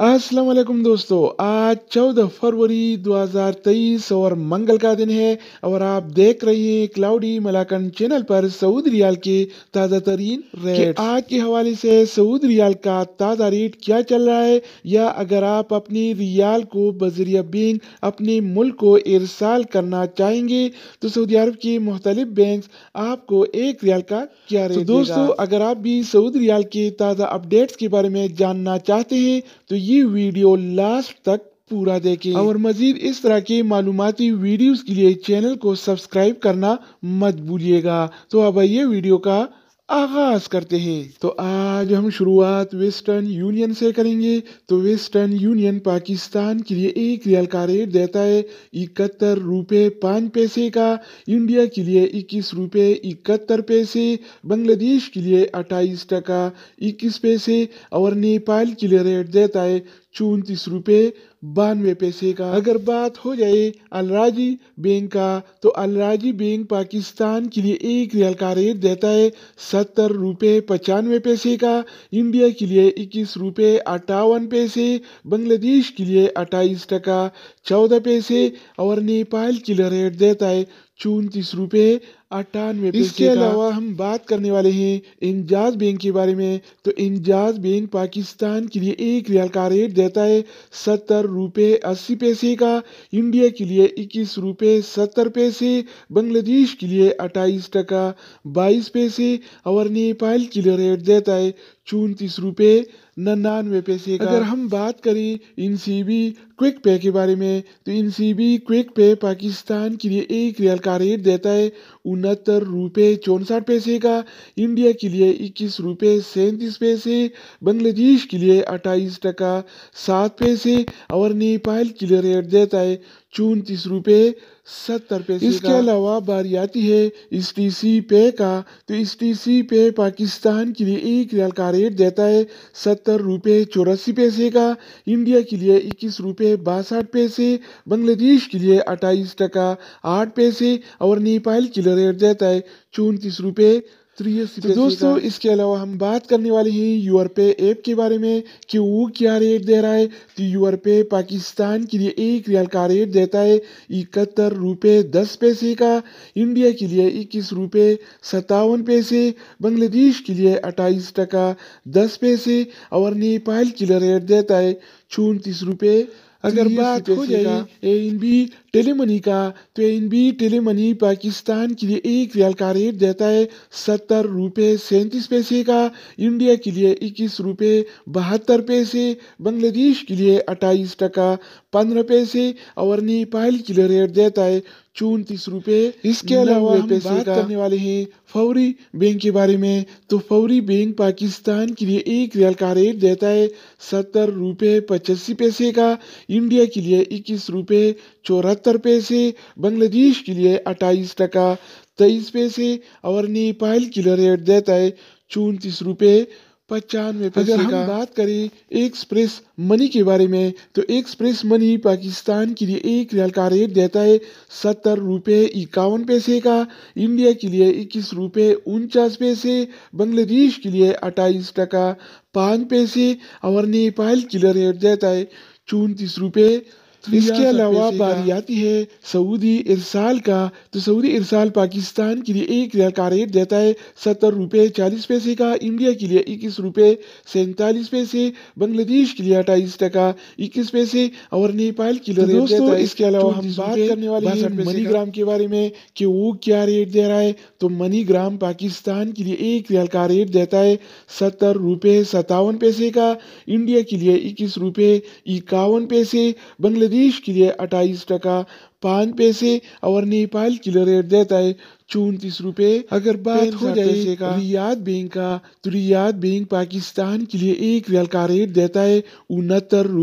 अस्सलाम वालेकुम दोस्तों आज 14 फरवरी 2023 और मंगल का दिन है और आप देख रहे हैं क्लाउडी मलाकन चैनल पर सऊद रियाल के ताज़ा तरीन रेट आज के हवाले से सऊद रियाल का ताज़ा रेट क्या चल रहा है या अगर आप अपनी रियाल को बजरिया बैंक अपने मुल्क को इरसाल करना चाहेंगे तो सऊदी अरब के मुख्तलिफ बैंक आपको एक रियाल का क्या रेट तो दोस्तों अगर आप भी सऊद रियाल के ताज़ा अपडेट्स के बारे में जानना चाहते हैं तो ये वीडियो लास्ट तक पूरा देखें और मजीद इस तरह के मालूमती वीडियोस के लिए चैनल को सब्सक्राइब करना मत भूलिएगा तो अब ये वीडियो का आगाज करते हैं तो आज हम शुरुआत वेस्टर्न यूनियन से करेंगे तो वेस्टर्न यूनियन पाकिस्तान के लिए एक रियल का रेट देता है इकहत्तर रुपये पाँच पैसे का इंडिया के लिए इक्कीस रुपये इकहत्तर पैसे बांग्लादेश के लिए अट्ठाईस टका इक्कीस पैसे और नेपाल के लिए रेट देता है चौतीस रुपये बानवे पैसे का अगर बात हो जाए अलराजी बैंक का तो अलराजी बैंक पाकिस्तान के लिए एक रियल का रेट देता है सत्तर रुपये पचानवे पैसे का इंडिया के लिए इक्कीस रुपये अट्ठावन पैसे बांग्लादेश के लिए अट्ठाईस टका चौदह पैसे और नेपाल के लिए रेट देता है चौंतीस रुपये अट्ठानवे इसके अलावा हम बात करने वाले हैं इंजाज बैंक के बारे में तो इंजाज बैंक पाकिस्तान के लिए एक रियाल का रेट देता है सत्तर रुपये अस्सी पैसे का इंडिया के लिए इक्कीस रुपये सत्तर पैसे बांग्लादेश के लिए अट्ठाईस टका बाईस पैसे और नेपाल के लिए रेट देता है चौंतीस रुपये निन्यानवे पैसे का अगर हम बात करें इन सी बी क्विक पे के बारे में तो इन सी बी क्विक पे पाकिस्तान के लिए एक रियल का रेट देता है उनहत्तर रुपये चौंसठ पैसे का इंडिया के लिए इक्कीस रुपये सैंतीस पैसे बांग्लादेश के लिए अट्ठाईस टका सात पैसे और नेपाल के लिए रेट देता है चौतीस रुपये सत्तर पैसे इसके अलावा बारियाती है इस टी सी पे का तो इस टी सी पे पाकिस्तान के लिए एक रियाल का रेट देता है सत्तर रुपये चौरासी पैसे का इंडिया के लिए इक्कीस रुपये बासठ पैसे बांग्लादेश के लिए अट्ठाईस टका आठ पैसे और नेपाल के लिए रेट देता है चौंतीस रुपये तो, तो दोस्तों इसके अलावा हम बात करने वाले हैं यूर पे ऐप के बारे में कि वो क्या रेट दे रहा है तो यूर पे पाकिस्तान के लिए एक रियाल का रेट देता है इकहत्तर रुपये दस पैसे का इंडिया के लिए इक्कीस रुपये सत्तावन पैसे बांग्लादेश के लिए अट्ठाईस टका दस पैसे और नेपाल के लिए रेट देता है चौंतीस रुपये अगर तो बात हो जाए एन बी टेली मनी का तो N B tele money Pakistan के लिए एक रियाल का रेट देता है सत्तर रुपये सैंतीस पैसे का इंडिया के लिए इक्कीस रुपये बहत्तर पैसे बांग्लादेश के लिए अट्ठाईस टका पंद्रह पैसे और नेपाल के लिए रेट देता है चौतीस रुपए इसके अलावा हम बात करने वाले हैं फौरी बैंक के बारे में तो फौरी बैंक पाकिस्तान के लिए एक रियल का रेट देता है सत्तर रुपए पचासी पैसे का इंडिया के लिए इक्कीस रुपए चौहत्तर पैसे बांग्लादेश के लिए अट्ठाईस टका तेईस पैसे और नेपाल के लिए रेट देता है चौंतीस रुपये पचानवे अगर हम बात करें एक्सप्रेस मनी के बारे में तो एक्सप्रेस मनी पाकिस्तान के लिए एक रियाल का रेट देता है सत्तर रुपये इक्यावन पैसे का इंडिया के लिए इक्कीस रुपये उनचास पैसे बांग्लादेश के लिए अट्ठाईस टका पाँच पैसे और नेपाल के लिए रेट देता है चौंतीस रुपये तो इसके अलावा बारी आती है सऊदी इरसाल का तो सऊदी इरसाल पाकिस्तान के लिए एक रियाल का रेट देता है सत्तर रुपये चालीस पैसे का इंडिया के लिए इक्कीस रुपये सैंतालीस पैसे बांग्लादेश के लिए अट्ठाईस टका इक्कीस पैसे और नेपाल के लिए तो दोस्तों इसके अलावा हम बात करने वाले मनी मनीग्राम के बारे में कि वो क्या रेट दे रहा है तो मनीग्राम पाकिस्तान के लिए एक रियाल का रेट देता है सत्तर रुपये सत्तावन पैसे का इंडिया के लिए इक्कीस रुपये इक्यावन पैसे बांग्लादेश शरीफ के लिए अट्ठाईस टका पाँच पैसे और नेपाल के लिए रेट देता है चौंतीस रूपए अगर बात हो जाए रियाद बैंक का तो रियाद बैंक पाकिस्तान के लिए एक रियल का रेट देता है उनहत्तर